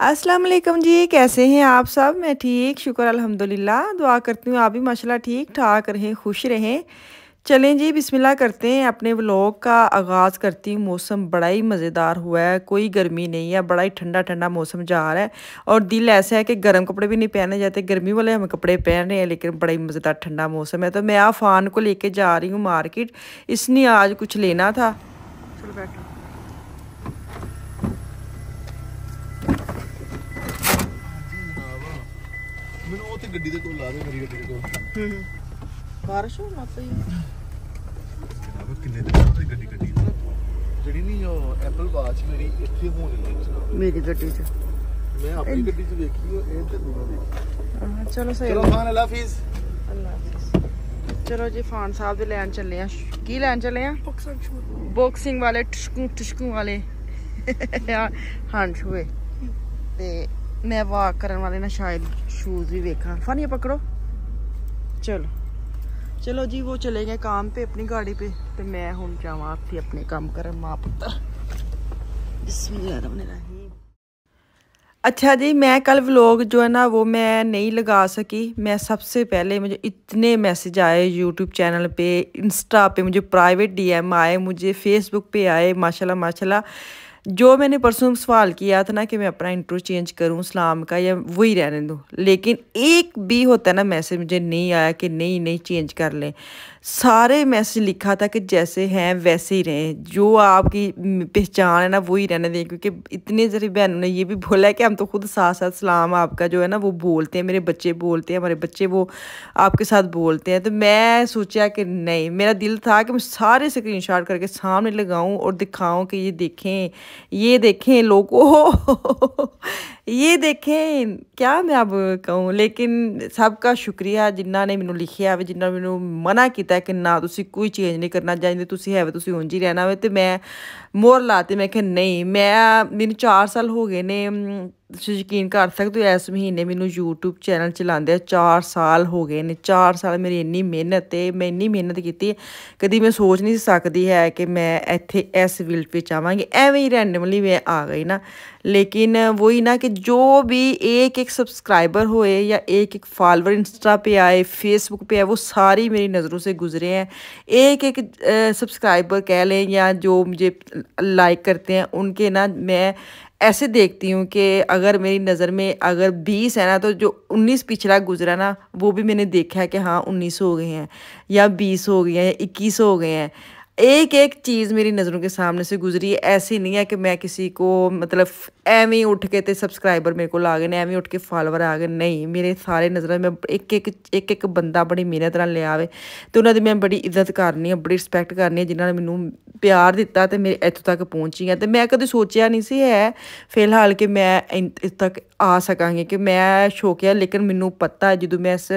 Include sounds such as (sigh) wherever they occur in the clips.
السلام علیکم جی کیسے ہیں آپ سب میں ٹھیک شکر الحمدللہ دعا کرتی ہوں آپ بھی ماشاءاللہ ٹھیک ٹھاک رہیں خوش رہیں چلیں جی بسم اللہ کرتے ہیں اپنے ولوگ کا آغاز کرتی ہوں موسم بڑا ہی مزیدار ہوا ہے کوئی گرمی نہیں ہے بڑا ہی ٹھنڈا ٹھنڈا موسم جا رہا ہے اور دل ایسا ہے کہ گرم کپڑے بھی نہیں پہنے جاتے گرمی والے ہم کپڑے پہن رہے ہیں لیکن بڑا ہی مزیدار ٹھنڈا موسم ہے تو میں عفان کو لے کے جا رہی ہوں مارکیٹ اس نے آج کچھ لینا تھا چلو بیٹھو ਗੱਡੀ ਦੇ ਕੋਲ ਲਾ ਦੇ ਮੇਰੀ ਗੱਡੀ ਦੇ ਕੋਲ ਹੂੰ ਬਾਰਿਸ਼ ਹੋਣ ਲੱਗ ਪਈ ਜਨਾਬ ਕਿੰਨੇ ਗੱਡੀ ਗੱਡੀ ਕੱਢੀ ਜਿਹੜੀ ਨਹੀਂ ਉਹ ਐਪਲ ਵਾਚ ਮੇਰੀ ਇੱਥੇ ਹੋ ਰਹੀ ਹੈ ਮੇਰੀ ਗੱਡੀ 'ਚ ਮੈਂ ਆਪਣੀ ਗੱਡੀ 'ਚ ਵੇਖੀ ਉਹ ਇਹ ਤੇ ਦੂਰ ਦੇਖੀ ਚਲੋ ਸਹੀ ਚਲੋ ਖਾਨ ਅੱਲਾ ਹਾਫਿਜ਼ ਅੱਲਾ ਹਾਫਿਜ਼ ਚਲੋ ਜੀ ਫਾਨ ਸਾਹਿਬ ਦੇ ਲੈਣ ਚੱਲੇ ਆ ਕੀ ਲੈਣ ਚੱਲੇ ਆ ਬਾਕਸਿੰਗ ਵਾਲੇ ਟਸ਼ਕੂ ਟਸ਼ਕੂ ਵਾਲੇ ਹਾਂ ਛੂਏ ਤੇ میں واک کرن والے نہ شاید شوز بھی دیکھا فانیا پکڑو چلو چلو جی وہ چلے گئے کام پہ اپنی گاڑی پہ تو میں ہوں جا پھر اپنے کام کریں ماں پتر اچھا جی میں کل ولوگ جو ہے نا وہ میں نہیں لگا سکی میں سب سے پہلے مجھے اتنے میسج آئے یوٹیوب چینل پہ انسٹا پہ مجھے پرائیویٹ ڈی ایم آئے مجھے فیس بک پہ آئے ماشاءاللہ ماشاءاللہ جو میں نے پرسوں سوال کیا تھا نا کہ میں اپنا انٹرو چینج کروں اسلام کا یا وہی رہنے دوں لیکن ایک بھی ہوتا ہے نا میسج مجھے نہیں آیا کہ نہیں نہیں چینج کر لیں سارے میں سے لکھا تھا کہ جیسے ہیں ویسے ہی رہیں جو آپ کی پہچان ہے نا وہی رہنے دیں کیونکہ اتنے ذریعے بہنوں نے یہ بھی بھولا کہ ہم تو خود ساتھ ساتھ سلام آپ کا جو ہے نا وہ بولتے ہیں میرے بچے بولتے ہیں ہمارے بچے وہ آپ کے ساتھ بولتے ہیں تو میں سوچا کہ نہیں میرا دل تھا کہ میں سارے اسکرین شاٹ کر کے سامنے لگاؤں اور دکھاؤں کہ یہ دیکھیں یہ دیکھیں لوگو ਇਹ देखें ਕਿਆ ਮੈਂ ਅਬ ਕਹੂੰ ਲੇਕਿਨ ਸਭ ਦਾ ਸ਼ੁਕਰੀਆ ਜਿਨ੍ਹਾਂ ਨੇ ਮੈਨੂੰ ਲਿਖਿਆ ਵੇ ਜਿਨ੍ਹਾਂ ਮੈਨੂੰ ਮਨਾ ਕੀਤਾ ਕਿ ਨਾ ਤੁਸੀਂ ਕੋਈ ਚੇਂਜ ਨਹੀਂ ਕਰਨਾ ਚਾਹੀਦੇ ਤੁਸੀਂ ਹੈ ਵੇ ਤੁਸੀਂ ਉਂਝ ਹੀ ਰਹਿਣਾ ਵੇ ਤੇ ਮੈਂ ਮੋਰ ਲਾਤੇ ਮੈਂ ਕਿ ਨਹੀਂ ਮੈਂ ਮੈਨੂੰ 4 ਸਾਲ ਹੋ ਗਏ ਨੇ یقین کر سکتے ہو اس مہینے مجھے یوٹیوب چینل چلا چار سال ہو گئے نا چار سال میری این محنت ہے میں این محنت کی کدی میں سوچ نہیں سکتی ہے کہ میں اتنے اس فیلڈ پہ آ گی ایڈملی میں آ گئی نا لیکن وہی نہ کہ جو بھی ایک ایک سبسکرائبر ہوئے یا ایک ایک فالوور انسٹا پہ آئے فیسبک پہ آئے وہ ساری میری نظروں سے گزرے ہیں ایک ایک سبسکرائبر کہہ لیں یا جو مجھے لائک کرتے ہیں ان کے نا میں ایسے دیکھتی ہوں کہ اگر میری نظر میں اگر بیس ہے نا تو جو انیس پچھلا گزرا نا وہ بھی میں نے دیکھا ہے کہ ہاں انیس ہو گئے ہیں یا بیس ہو گئے ہیں یا اکیس ہو گئے ہیں ਇੱਕ ਇੱਕ ਚੀਜ਼ ਮੇਰੀ ਨਜ਼ਰੋਂ ਕੇ ਸਾਹਮਣੇ ਸੇ ਗੁਜ਼ਰੀ ਹੈ ਐਸੀ ਨਹੀਂ ਹੈ ਕਿ ਮੈਂ ਕਿਸੇ ਕੋ ਮਤਲਬ ਐਵੇਂ ਉੱਠ ਕੇ ਤੇ ਸਬਸਕ੍ਰਾਈਬਰ ਮੇਰੇ ਕੋਲ ਆ ਗਏ ਨੇ ਐਵੇਂ ਉੱਠ ਕੇ ਫਾਲੋਅਰ ਆ ਗਏ ਨਹੀਂ ਮੇਰੇ ਸਾਰੇ ਨਜ਼ਰਾਂ ਮੈਂ ਇੱਕ ਇੱਕ ਇੱਕ ਇੱਕ ਬੰਦਾ ਬੜੀ ਮਿਹਨਤ ਨਾਲ ਲਿਆ ਆਵੇ ਤੇ ਉਹਨਾਂ ਦੀ ਮੈਂ ਬੜੀ ਇੱਜ਼ਤ ਕਰਨੀ ਹੈ ਬੜੀ ਰਿਸਪੈਕਟ ਕਰਨੀ ਹੈ ਜਿਨ੍ਹਾਂ ਨੇ ਮੈਨੂੰ ਪਿਆਰ ਦਿੱਤਾ ਤੇ ਮੇਰੇ ਇੱਥੋਂ ਤੱਕ ਪਹੁੰਚੀ ਹੈ ਤੇ ਮੈਂ ਕਦੇ ਸੋਚਿਆ ਨਹੀਂ ਸੀ ਹੈ ਫਿਲਹਾਲ ਕਿ ਮੈਂ ਇੱਥੇ ਤੱਕ ਆ ਸਕਾਂਗੀ ਕਿ ਮੈਂ ਸ਼ੋਕਿਆ ਲੇਕਿਨ ਮੈਨੂੰ ਪਤਾ ਜਦੋਂ ਮੈਂ ਇਸ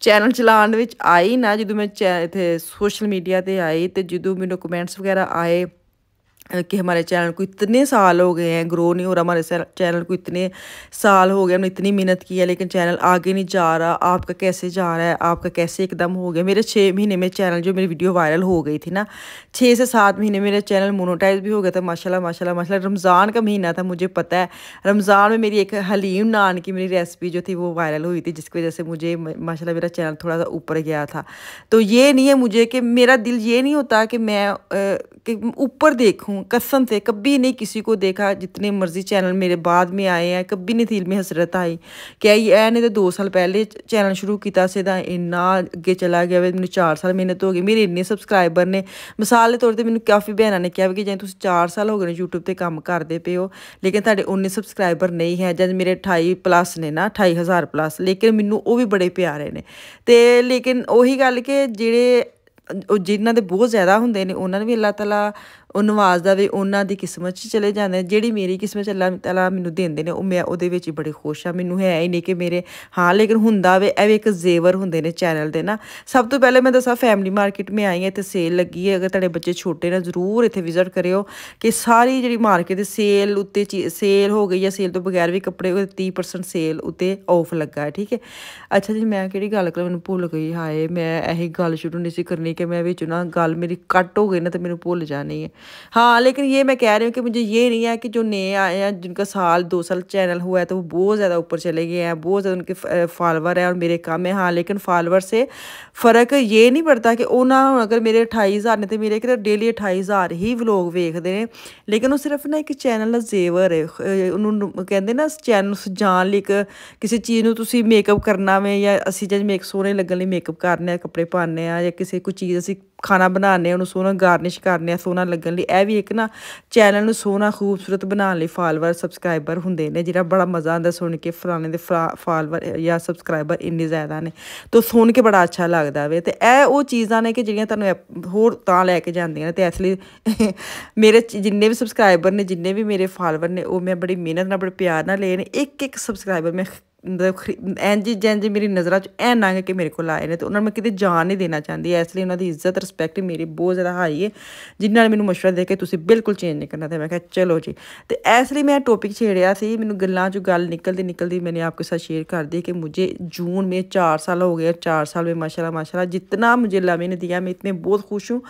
ਚੈਨਲ ਚਲਾਉਣ ਵਿੱਚ ਆਈ ਨਾ ਜਦੋਂ ਮੈਂ ਇੱਥੇ ਸੋਸ਼ਲ ਮੀਡੀਆ ਤੇ ਆਈ ਤੇ ਜਦੋਂ تو میرے کمینٹس وغیرہ آئے کہ ہمارے چینل کو اتنے سال ہو گئے ہیں گرو نہیں ہو رہا ہمارے چینل کو اتنے سال ہو گئے ہم نے اتنی محنت کی ہے لیکن چینل آگے نہیں جا رہا آپ کا کیسے جا رہا ہے آپ کا کیسے ایک دم ہو گیا میرے چھ مہینے میں چینل جو میری ویڈیو وائرل ہو گئی تھی نا چھ سے سات مہینے میرا چینل مونوٹائز بھی ہو گیا تھا ماشاء اللہ ماشاء اللہ ماشاء اللہ رمضان کا مہینہ تھا مجھے پتہ ہے رمضان میں میری ایک حلیم نان کی میری ریسپی جو تھی وہ وائرل ہوئی تھی جس کی وجہ سے مجھے ماشاء اللہ میرا چینل تھوڑا سا اوپر گیا تھا تو یہ نہیں ہے مجھے کہ میرا دل یہ نہیں ہوتا کہ میں ਉੱਪਰ ਦੇਖੂੰ ਕਸਮ ਤੇ ਕੱਬੀ ਨਹੀਂ ਕਿਸੇ ਕੋ ਦੇਖਾ ਜਿੰਨੇ ਮਰਜ਼ੀ ਚੈਨਲ ਮੇਰੇ ਬਾਅਦ ਮੇ ਆਏ ਆ ਕੱਬੀ ਨਹੀਂ ਥੀਲ ਮੇ ਹਸਰਤ ਆਈ ਕਿ ਆਈ ਐ ਨੇ ਤੇ 2 ਸਾਲ ਪਹਿਲੇ ਚੈਨਲ ਸ਼ੁਰੂ ਕੀਤਾ ਸੀਦਾ ਇੰਨਾ ਅੱਗੇ ਚਲਾ ਗਿਆ ਵੇ ਮੈਨੂੰ 4 ਸਾਲ ਮਿਹਨਤ ਹੋ ਗਈ ਮੇਰੇ ਇੰਨੇ ਸਬਸਕ੍ਰਾਈਬਰ ਨੇ ਮਿਸਾਲ ਦੇ ਤੌਰ ਤੇ ਮੈਨੂੰ ਕਾਫੀ ਭੈਣਾਂ ਨੇ ਕਿਹਾ ਕਿ ਜੇ ਤੁਸੀਂ 4 ਸਾਲ ਹੋ ਗਏ ਨੇ YouTube ਤੇ ਕੰਮ ਕਰਦੇ ਪਏ ਹੋ ਲੇਕਿਨ ਤੁਹਾਡੇ ਉਨੇ ਸਬਸਕ੍ਰਾਈਬਰ ਨਹੀਂ ਹੈ ਜਦ ਮੇਰੇ 28 ਪਲੱਸ ਨੇ ਨਾ 28000 ਪਲੱਸ ਲੇਕਿਨ ਮੈਨੂੰ ਉਹ ਵੀ ਬੜੇ ਪਿਆਰੇ ਨੇ ਤੇ ਲੇਕਿਨ ਉਹੀ ਗੱਲ ਕਿ ਜਿਹੜੇ ਉਹ ਜਿਨ੍ਹਾਂ ਦੇ ਬਹੁਤ ਜ਼ਿਆਦਾ ਹੁੰਦੇ ਨੇ ਉਹਨਾਂ ਨੂੰ ਵੀ ਅੱਲਾਹ ਤਾਲਾ ਉਹ ਨਵਾਜ਼ਦਾ ਵੀ ਉਹਨਾਂ ਦੀ ਕਿਸਮਤ 'ਚ ਚਲੇ ਜਾਂਦੇ ਜਿਹੜੀ ਮੇਰੀ ਕਿਸਮਤ 'ਚ ਅੱਲਾ ਤਾਲਾ ਮੈਨੂੰ ਦਿੰਦੇ ਨੇ ਉਹ ਮੈਂ ਉਹਦੇ ਵਿੱਚ ਹੀ ਬੜੇ ਖੁਸ਼ ਆ ਮੈਨੂੰ ਹੈ ਹੀ ਨਹੀਂ ਕਿ ਮੇਰੇ ਹਾਂ ਲੇਕਿਨ ਹੁੰਦਾ ਵੇ ਐਵੇਂ ਇੱਕ ਜ਼ੇਵਰ ਹੁੰਦੇ ਨੇ ਚੈਨਲ ਦੇ ਨਾ ਸਭ ਤੋਂ ਪਹਿਲੇ ਮੈਂ ਦੱਸਾਂ ਫੈਮਿਲੀ ਮਾਰਕੀਟ ਮੈਂ ਆਈ ਹਾਂ ਤੇ ਸੇਲ ਲੱਗੀ ਹੈ ਅਗਰ ਤੁਹਾਡੇ ਬੱਚੇ ਛੋਟੇ ਨੇ ਜ਼ਰੂਰ ਇੱਥੇ ਵਿਜ਼ਿਟ ਕਰਿਓ ਕਿ ਸਾਰੀ ਜਿਹੜੀ ਮਾਰਕੀਟ ਦੀ ਸੇਲ ਉੱਤੇ ਸੇਲ ਹੋ ਗਈ ਜਾਂ ਸੇਲ ਤੋਂ ਬਗੈਰ ਵੀ ਕੱਪੜੇ 30% ਸੇਲ ਉੱਤੇ ਆਫ ਲੱਗਾ ਠੀਕ ਹੈ ਅੱਛਾ ਜੀ ਮੈਂ ਕਿਹੜੀ ਗੱਲ ਕਰ ਮੈਨੂੰ ਭੁੱਲ ਗਈ ਹਾਏ ਮੈਂ ਇਹ ਗੱਲ ਸ਼ੁਰੂ ਨਹੀਂ ਸੀ ਕਰਨੀ ਕਿ ਮੈਂ ਵਿੱਚ ਨਾ ਗੱਲ ਮੇਰੀ ਕੱਟ ਹੋ ਗਈ ਨਾ ਤੇ ਮੈਨੂੰ ਭੁੱਲ ਜਾਣੀ ਹੈ ہاں لیکن یہ میں کہہ رہی ہوں کہ مجھے یہ نہیں ہے کہ جو نئے آئے ہیں جن کا سال دو سال چینل ہوا ہے تو وہ بہت زیادہ اوپر چلے گئے ہیں بہت زیادہ ان کے فالور ہیں اور میرے کم ہیں ہاں لیکن فالور سے فرق یہ نہیں پڑتا کہ وہ نہ اگر میرے اٹھائی ہزار نے تو میرے کہ ڈیلی اٹھائی ہزار ہی لوگ ویکھتے ہیں لیکن وہ صرف نہ ایک چینل نہ زیور ہے انہوں کہ نہ چینل جان لی ایک کسی چیزوں تصویر میک اپ کرنا وے یا اچھی جی میک سونے لگنے میک اپ کرنے کپڑے پا کسی کو چیز اِسی ਖਾਣਾ ਬਣਾਉਣੇ ਉਹਨੂੰ ਸੋਹਣਾ ਗਾਰਨਿਸ਼ ਕਰਨੇ ਆ ਸੋਹਣਾ ਲੱਗਣ ਲਈ ਇਹ ਵੀ ਇੱਕ ਨਾ ਚੈਨਲ ਨੂੰ ਸੋਹਣਾ ਖੂਬਸੂਰਤ ਬਣਾਉਣ ਲਈ ਫਾਲੋਅਰ ਸਬਸਕ੍ਰਾਈਬਰ ਹੁੰਦੇ ਨੇ ਜਿਹੜਾ ਬੜਾ ਮਜ਼ਾ ਆਉਂਦਾ ਸੁਣ ਕੇ ਫਰਾਨੇ ਦੇ ਫਾਲੋਅਰ ਜਾਂ ਸਬਸਕ੍ਰਾਈਬਰ ਇੰਨੇ ਜ਼ਿਆਦਾ ਨੇ ਤੋ ਸੁਣ ਕੇ ਬੜਾ ਅੱਛਾ ਲੱਗਦਾ ਵੇ ਤੇ ਇਹ ਉਹ ਚੀਜ਼ਾਂ ਨੇ ਕਿ ਜਿਹੜੀਆਂ ਤੁਹਾਨੂੰ ਹੋਰ ਤਾਂ ਲੈ ਕੇ ਜਾਂਦੀਆਂ ਨੇ ਤੇ ਇਸ ਲਈ (laughs) ਮੇਰੇ ਜਿੰਨੇ ਵੀ ਸਬਸਕ੍ਰਾਈਬਰ ਨੇ ਜਿੰਨੇ ਵੀ ਮੇਰੇ ਫਾਲੋਅਰ ਨੇ ਉਹ ਮੈਂ ਬੜੀ ਮਿਹਨਤ ਨਾਲ ਬੜੇ ਪਿਆਰ ਨਾਲ ਲਏ ਨੇ ਇੱਕ ਇੱਕ ਸਬਸਕ੍ਰਾਈਬਰ ਮੈਂ این جی جین جی میری نظر اینگ کہ میرے کو آئے ہیں تو انہوں نے میں کتنے جان نہیں دین چاہتی اس لیے انہوں نے عزت رسپیکٹ میری بہت زیادہ ہائی ہے جنہیں میری مشورہ دے کے تُن بالکل چینج نہیں کرنا تو میں کہا چلو جی تو اس لیے میں ٹاپک چھیڑیا سی مجھے گلوں چل نکلتی نکلتی میرے آپ کے ساتھ شیئر کر دی کہ مجھے جون میں چار سال ہو گیا چار سال میں ماشاء اللہ ماشاء اللہ جتنا مجھے لمی نے دیا میں اتنے بہت خوش ہوں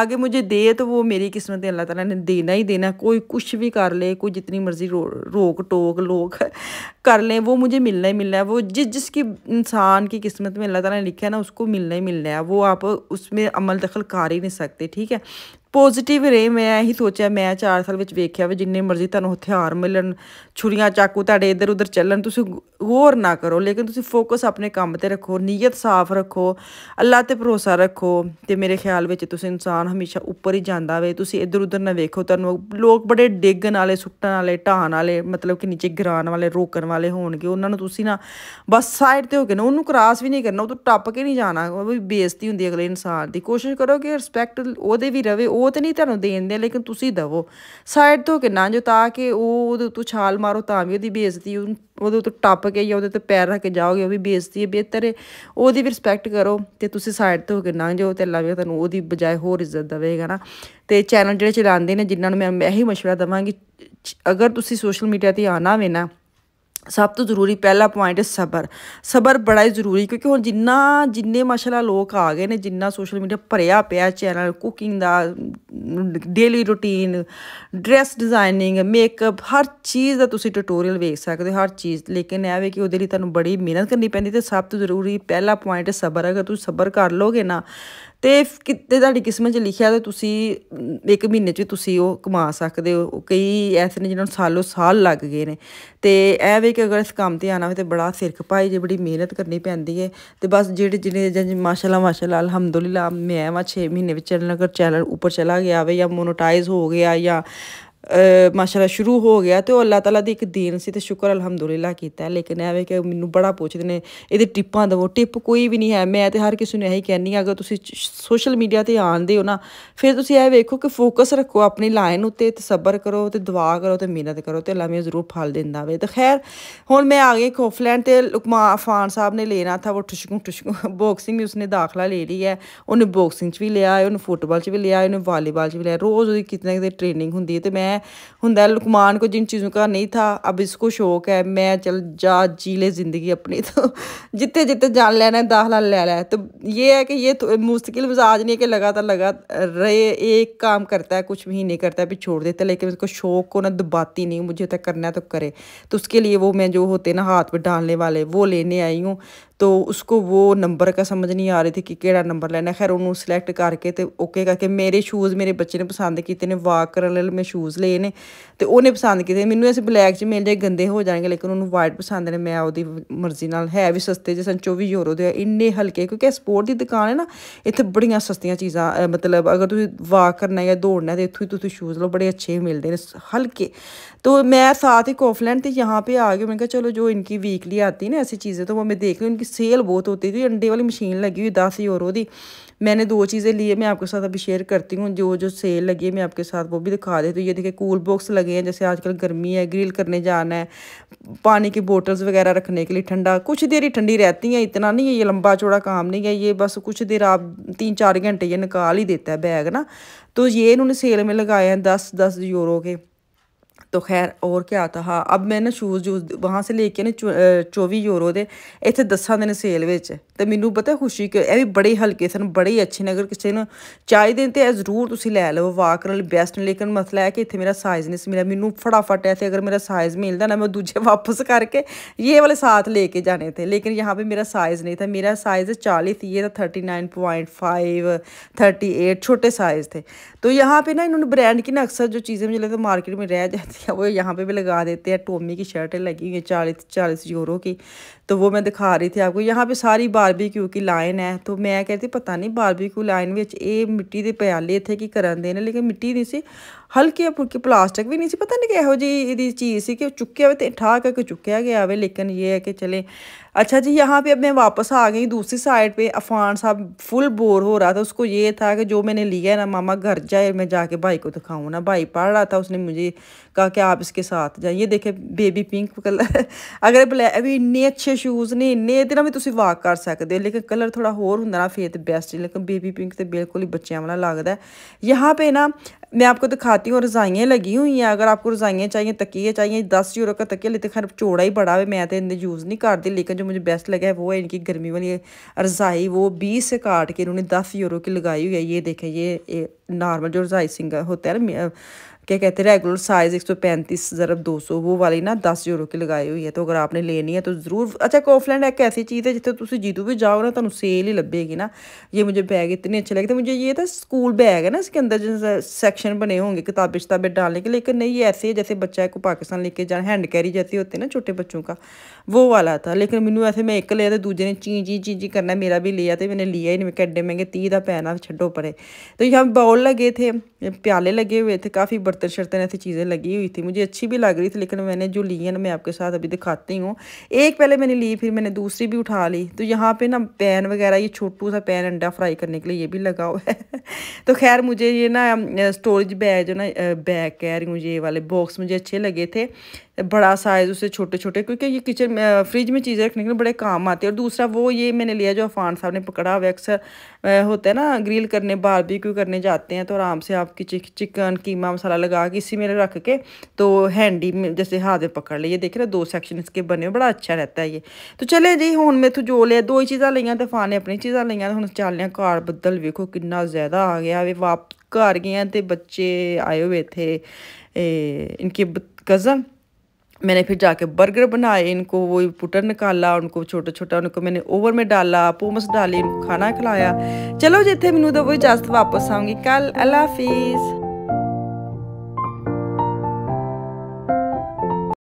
آگے مجھے دے تو وہ میری قسمت اللہ تعالیٰ نے دینا ہی دینا کوئی کچھ بھی کر لے کوئی جتنی مرضی رو روک ٹوک لوک کر لے وہ مجھے مل ملنا ہی ملنا ہے وہ جس جس کی انسان کی قسمت میں اللہ تعالیٰ نے لکھا ہے نا اس کو ملنا ہی ملنا ہے وہ آپ اس میں عمل دخل کر ہی نہیں سکتے ٹھیک ہے ਪੋਜ਼ਿਟਿਵ ਰਹੇ ਮੈਂ ਇਹੀ ਸੋਚਿਆ ਮੈਂ 4 ਸਾਲ ਵਿੱਚ ਵੇਖਿਆ ਵੀ ਜਿੰਨੇ ਮਰਜ਼ੀ ਤੁਹਾਨੂੰ ਹਥਿਆਰ ਮਿਲਣ ਛੁਰੀਆਂ ਚਾਕੂ ਤੁਹਾਡੇ ਇੱਧਰ ਉੱਧਰ ਚੱਲਣ ਤੁਸੀਂ ਹੋਰ ਨਾ ਕਰੋ ਲੇਕਿਨ ਤੁਸੀਂ ਫੋਕਸ ਆਪਣੇ ਕੰਮ ਤੇ ਰੱਖੋ ਨੀਅਤ ਸਾਫ਼ ਰੱਖੋ ਅੱਲਾ ਤੇ ਭਰੋਸਾ ਰੱਖੋ ਤੇ ਮੇਰੇ ਖਿਆਲ ਵਿੱਚ ਤੁਸੀਂ ਇਨਸਾਨ ਹਮੇਸ਼ਾ ਉੱਪਰ ਹੀ ਜਾਂਦਾ ਵੇ ਤੁਸੀਂ ਇੱਧਰ ਉੱਧਰ ਨਾ ਵੇਖੋ ਤੁਹਾਨੂੰ ਲੋਕ ਬੜੇ ਡੇਗਣ ਵਾਲੇ ਸੁੱਟਣ ਵਾਲੇ ਢਾਣ ਵਾਲੇ ਮਤਲਬ ਕਿ ਨੀਚੇ ਗਿਰਾਉਣ ਵਾਲੇ ਰੋਕਣ ਵਾਲੇ ਹੋਣਗੇ ਉਹਨਾਂ ਨੂੰ ਤੁਸੀਂ ਨਾ ਬਸ ਸਾਈਡ ਤੇ ਹੋ ਕੇ ਨਾ ਉਹਨੂੰ ਕ੍ਰਾਸ ਵੀ ਨਹੀਂ ਕਰਨਾ ਉਹ ਤੋਂ ਟੱਪ ਕੇ ਨਹੀਂ ਜਾਣਾ ਉਹ ਵੀ ਬੇਇੱਜ਼ਤੀ ਹੁੰਦੀ ਅਗਲੇ ਇਨਸਾਨ ਦੀ ਕੋਸ਼ਿਸ਼ ਕਰੋ ਕਿ ਰਿਸਪੈਕਟ ਉਹਦੇ ਵੀ ਰਵੇ ਉਹ ਉਹ ਤੇ ਨਹੀਂ ਤੁਹਾਨੂੰ ਦੇਣ ਦੇ ਲੇਕਿਨ ਤੁਸੀਂ ਦਵੋ ਸਾਈਡ ਤੋਂ ਕਿੰਨਾ ਜੋ ਤਾਂ ਕਿ ਉਹ ਉਹਦੇ ਉੱਤੇ ਛਾਲ ਮਾਰੋ ਤਾਂ ਵੀ ਉਹਦੀ ਬੇਇੱਜ਼ਤੀ ਉਹਦੇ ਉੱਤੇ ਟੱਪ ਕੇ ਜਾਂ ਉਹਦੇ ਤੇ ਪੈਰ ਰੱਖ ਕੇ ਜਾਓਗੇ ਉਹ ਵੀ ਬੇਇੱਜ਼ਤੀ ਹੈ ਬਿਹਤਰ ਹੈ ਉਹਦੀ ਵੀ ਰਿਸਪੈਕਟ ਕਰੋ ਤੇ ਤੁਸੀਂ ਸਾਈਡ ਤੋਂ ਕਿੰਨਾ ਜੋ ਤੇ ਅੱਲਾਹ ਵੀ ਤੁਹਾਨੂੰ ਉਹਦੀ ਬਜਾਏ ਹੋਰ ਇੱਜ਼ਤ ਦੇਵੇਗਾ ਨਾ ਤੇ ਚੈਨਲ ਜਿਹੜੇ ਚਲਾਉਂਦੇ ਨੇ ਜਿਨ੍ਹਾਂ ਨੂੰ ਮੈਂ ਇਹੀ مشورہ ਦਵਾਂਗੀ ਅਗਰ ਤੁਸੀਂ ਸੋਸ਼ਲ ਮੀਡੀਆ ਤੇ ਆਣਾ ਵੇ ਨਾ ਸਭ ਤੋਂ ਜ਼ਰੂਰੀ ਪਹਿਲਾ ਪੁਆਇੰਟ ਹੈ ਸਬਰ ਸਬਰ ਬੜਾ ਹੀ ਜ਼ਰੂਰੀ ਕਿਉਂਕਿ ਹੁਣ ਜਿੰਨਾ ਜਿੰਨੇ ਮਾਸ਼ਾਅੱਲਾ ਲੋਕ ਆ ਗਏ ਨੇ ਜਿੰਨਾ ਸੋਸ਼ਲ ਮੀਡੀਆ ਭਰਿਆ ਪਿਆ ਚੈਨਲ ਕੁਕਿੰਗ ਦਾ daily routine dress designing makeup ਹਰ ਚੀਜ਼ ਦਾ ਤੁਸੀਂ ਟਿਊਟੋਰੀਅਲ ਵੇਖ ਸਕਦੇ ਹੋ ਹਰ ਚੀਜ਼ ਲੇਕਿਨ ਇਹ ਵੇ ਕਿ ਉਹਦੇ ਲਈ ਤੁਹਾਨੂੰ ਬੜੀ ਮਿਹਨਤ ਕਰਨੀ ਪੈਂਦੀ ਤੇ ਸਭ ਤੋਂ ਜ਼ਰੂਰੀ ਪਹਿਲਾ ਪੁਆਇੰਟ ਹੈ ਸਬਰ ਅਗਰ ਤੁਸੀਂ ਸਬਰ ਕਰ ਲੋਗੇ ਨਾ ਤੇ ਕਿਤੇ ਤੁਹਾਡੀ ਕਿਸਮਤ 'ਚ ਲਿਖਿਆ ਤੇ ਤੁਸੀਂ ਇੱਕ ਮਹੀਨੇ 'ਚ ਤੁਸੀਂ ਉਹ ਕਮਾ ਸਕਦੇ ਹੋ ਕਈ ਐਸ ਨੇ ਜਿਹਨਾਂ ਨੂੰ ਸਾਲੋ ਸਾਲ ਲੱਗ ਗਏ ਨੇ ਤੇ ਐ ਵੇ ਕਿ ਅਗਰ ਇਸ ਕੰਮ ਤੇ ਆਣਾ ਹੋਵੇ ਤੇ ਬੜਾ ਸਿਰਖ ਪਾਈ ਜੇ ਬੜੀ ਮਿਹਨਤ ਕਰਨੀ ਪੈਂਦੀ ਹੈ ਤੇ ਬਸ ਜਿਹੜੇ ਜਿਹਨੇ ਜੰਜ ਮਾਸ਼ਾਅੱਲਾ ਮਾਸ਼ਾਅੱਲਾ ਅਲਹਮਦੁਲਿਲਾ ਮੈਂ ਵਾ 6 ਮਹੀਨੇ ਵਿੱਚ ਅਗਰ ਚੈਨਲ ਉੱਪਰ ਚਲਾ ਗਿਆ ਹੋਵੇ ਜਾਂ ਮੋਨੋਟਾਈਜ਼ ਹੋ ਗਿਆ ਜਾਂ ماشرا شروع ہو گیا تو اللہ تعالیٰ ایک دن سے شکر الحمد للہ کیا لیکن ای مجھے بڑا پوچھتے ہیں یہ ٹپا دوں ٹپ کوئی بھی نہیں ہے میں تو ہر کسی نے یہی کہ اگر تیس سوشل میڈیا تو آن دوں نہ پھر تھی یہ ویکو کہ فوکس رکھو اپنی لائن اُتر تصبر کرو تو دعا کرو تو محنت کرو تو اللہ میں ضرور پل دینا ہو تو خیر ہوں میں آ گئی خوف لینڈ تو فان صاحب نے لینا تھا وہ ٹشکوں ٹشکوں باکسنگ بھی اس نے دخلا لے لی ہے انہوں نے باکسنگ بھی لیا انہوں نے فٹ بال سے بھی لیا انہوں نے والی بال بھی لیا روز وہ کتنا کتنے ٹریننگ ہوں تو میں لکمان کو جن چیزوں کا نہیں تھا اب اس کو شوق ہے میں چل جا جی لے زندگی اپنی تو جان لینا ہے داخلہ لے لے تو یہ ہے کہ یہ مستقل مزاج ہے کہ لگاتار لگا رہے ایک کام کرتا ہے کچھ بھی نہیں کرتا ہے پھر چھوڑ دیتا ہے لیکن اس کو شوق کو نہ دباتی نہیں مجھے تک کرنا ہے تو کرے تو اس کے لیے وہ میں جو ہوتے نا ہاتھ پہ ڈالنے والے وہ لینے آئی ہوں تو اس کو وہ نمبر کا سمجھ نہیں آ رہی تھی کہ کیڑا نمبر لینا خیر انہوں سلیکٹ کر کے تو کر کے میرے شوز میرے بچے نے پسند کیے نے واک کر میں شوز لیے نے تو نے پسند کیے میم ایسے بلیک چ مل جائے گے ہو جائیں گے لیکن وہ وائٹ پسند نے میں وہ مرضی نہ ہے بھی سستے جی سن چوبی یورو دے این ہلکے کیونکہ سپورٹ کی دکان ہے نا اتنے بڑی سستیاں چیزاں مطلب اگر تھی واک کرنا یا دوڑنا تو اتو شوز لو بڑے اچھے ملتے ہیں ہلکے تو میں ساتھ ایک آف لینڈ تو یہاں پہ آ کے میں نے کہا چلو جو ان کی ویکلی آتی نا ایسی چیزیں تو وہ میں دیکھ لوں ان کی سیل بہت ہوتی تھی انڈے والی مشین لگی ہوئی دس یورو دی میں نے دو چیزیں لیے میں آپ کے ساتھ ابھی شیئر کرتی ہوں جو جو سیل لگی ہے میں آپ کے ساتھ وہ بھی دکھا دیتی ہوں یہ دیکھیں کول باکس لگے ہیں جیسے آج کل گرمی ہے گریل کرنے جانا ہے پانی کی بوٹلز وغیرہ رکھنے کے لیے ٹھنڈا کچھ دیر ہی ٹھنڈی رہتی ہیں اتنا نہیں ہے یہ لمبا چوڑا کام نہیں ہے یہ بس کچھ دیر آپ تین چار گھنٹے یہ نکال ہی دیتا ہے بیگ نا تو یہ انہوں نے سیل میں لگائے ہیں دس دس یورو کے ਤੋ खैर ਹੋਰ ਕੀ ਆਤਾ ਹਾਂ ਅਬ मैं ਨਾ ਸ਼ੂਜ਼ ਜੂ ਵਹਾਂ ਸੇ ਲੈ ਕੇ ਨਾ 24 ਯੂਰੋ ਦੇ ਇੱਥੇ 10 ਨੇ ਸੇਲ ਵਿੱਚ ਤੇ ਮੈਨੂੰ ਪਤਾ ਖੁਸ਼ੀ ਕਿ ਇਹ ਵੀ ਬੜੇ ਹਲਕੇ ਸਨ ਬੜੇ ਅੱਛੇ ਨੇ ਅਗਰ ਕਿਸੇ ਨੂੰ ਚਾਹੀਦੇ ਤੇ ਇਹ ਜ਼ਰੂਰ ਤੁਸੀਂ ਲੈ ਲਓ ਵਾਕ ਨਾਲ ਬੈਸਟ ਲੇਕਿਨ ਮਸਲਾ ਹੈ ਕਿ ਇੱਥੇ ਮੇਰਾ ਸਾਈਜ਼ ਨਹੀਂ ਸੀ ਮੇਰਾ ਮੈਨੂੰ ਫਟਾਫਟ ਹੈ ਤੇ ਅਗਰ ਮੇਰਾ ਸਾਈਜ਼ ਮਿਲਦਾ ਨਾ ਮੈਂ ਦੂਜੇ ਵਾਪਸ ਕਰਕੇ ਇਹ ਵਾਲੇ ਸਾਥ ਲੈ ਕੇ ਜਾਣੇ ਤੇ ਲੇਕਿਨ ਯਹਾਂ ਪੇ ਮੇਰਾ ਸਾਈਜ਼ ਨਹੀਂ ਥਾ ਮੇਰਾ ਸਾਈਜ਼ 40 ये था thirty nine point five thirty eight छोटे साइज़ थे तो यहाँ पे ना इन्होंने ब्रांड की ना अक्सर जो चीज़ें मुझे लगता है وہ یہاں پہ بھی لگا دیتے ہیں ٹومی کی شرٹیں لگی ہوئی ہیں چالیس چالیس یورو کی تو وہ میں دکھا رہی تھی آپ کو یہاں پہ ساری باربی کیو کی لائن ہے تو میں کہتی پتہ نہیں باربی کیو لائن اے مٹی کے پیالی اتنے کی کرانے لیکن مٹی نہیں سی ہلکی پھلکی پلاسٹک بھی نہیں سی پتہ نہیں کہ یہ جی، چیز سی کہ چکیا ہوئے ہوا کر کے چکیا گیا ہوئے لیکن یہ ہے کہ چلے اچھا جی یہاں پہ اب میں واپس آ گئی دوسری سائڈ پہ عفان صاحب فل بور ہو رہا تھا اس کو یہ تھا کہ جو میں نے لیا ہے نا ماما گھر جائے میں جا کے بھائی کو دکھاؤں نا بھائی پڑھ رہا تھا اس نے مجھے کہا کہ آپ اس کے ساتھ جائیں یہ دیکھیں بیبی پنک کلر اگر بلیک ابھی اِن اچھے شوز نہیں واک کر سکتے لیکن کلر تھوڑا ہوتا نا فیت بیسٹ لیکن بےبی پنک تو بالکل ہی بچوں والا لگتا ہے یہاں پہ نا میں آپ کو دکھاتی ہوں رضائیاں لگی ہوئی ہیں اگر آپ کو رضائیں چاہیے تکیے چاہیے دس یورو کا تکیہ لیتے خیر چوڑا ہی بڑا ہوا ہے میں تو انہیں یوز نہیں کرتی لیکن جو مجھے بیسٹ لگا ہے وہ ہے ان کی گرمی والی رضائی وہ بیس سے کاٹ کے انہوں نے دس یورو کی لگائی ہوئی ہے یہ دیکھیں یہ یہ نارمل جو رضائی سنگا ہوتا ہے نا کیا کہتے ہیں ریگولر سائز ایک سو پینتیس ضرب دو سو وہ والی نا دس یورو کی لگائی ہوئی ہے تو اگر آپ نے لینی ہے تو ضرور اچھا کوفلینڈ لینڈ ایک ایسی چیز ہے جتنے تھی جدو بھی جاؤ نا تو سیل ہی لبے گی نا یہ مجھے بیگ اتنے اچھے لگتے ہے مجھے یہ تھا اسکول بیگ ہے نا اس کے اندر سیکشن بنے ہوں گے کتابیں شتابیں ڈالنے کے لیکن نہیں ایسے ہے جیسے بچہ کو پاکستان لے کے جانا ہینڈ کیری جیسے ہوتے ہیں نا چھوٹے بچوں کا وہ والا تھا لیکن مینیوں ایسے میں ایک لیا تھا نے جے نے چینجیں چینچی کرنا میرا بھی لیا تھا میں نے لیا ہی نہیں میں اڈے مہنگے تی د پین آپ پڑے تو یہاں باؤل لگے تھے پیالے لگے ہوئے تھے کافی برتن شرتن ایسی چیزیں لگی ہوئی تھی مجھے اچھی بھی لگ رہی تھی لیکن میں نے جو لی ہے نا میں آپ کے ساتھ ابھی دکھاتی ہوں ایک پہلے میں نے لی پھر میں نے دوسری بھی اٹھا لی تو یہاں پہ نا پین وغیرہ یہ چھوٹو سا پین انڈا فرائی کرنے کے لیے یہ بھی لگا ہوا ہے (laughs) تو خیر مجھے یہ نا اسٹوریج جو نا بیگ کہہ رہی ہوں یہ والے باکس مجھے اچھے لگے تھے بڑا سائز اسے چھوٹے چھوٹے کیونکہ یہ کچن فریج میں چیزیں رکھنے کے لیے بڑے کام آتے ہیں اور دوسرا وہ یہ میں نے لیا جو عفان صاحب نے پکڑا ہوا اکثر ہوتا ہے نا گریل کرنے بار بھی کیوں کرنے جاتے ہیں تو آرام سے آپ کی چکن قیمہ مسالہ لگا کے اسی میں رکھ کے تو ہینڈی جیسے ہاتھ میں پکڑ لے دیکھ رہے دو سیکشن اس کے بنے ہوئے بڑا اچھا رہتا ہے یہ تو چلے جی ہوں میں تو جو لیا دو ہی چیزاں لیا تو افان نے اپنی چیزاں لیا ہوں چل لیا کار بدل ویکو کنا زیادہ آ گیا گھر ہیں تو بچے آئے ہوئے تھے ان کے کزن میں نے پھر جا کے برگر بنائے ان کو وہ پٹن نکالا ان کو چھوٹا چھوٹا ان کو میں نے اوور میں ڈالا پومس ڈالی ان کو کھانا کھلایا چلو جی، تو وہ اجازت واپس آؤں گی کل اللہ حافظ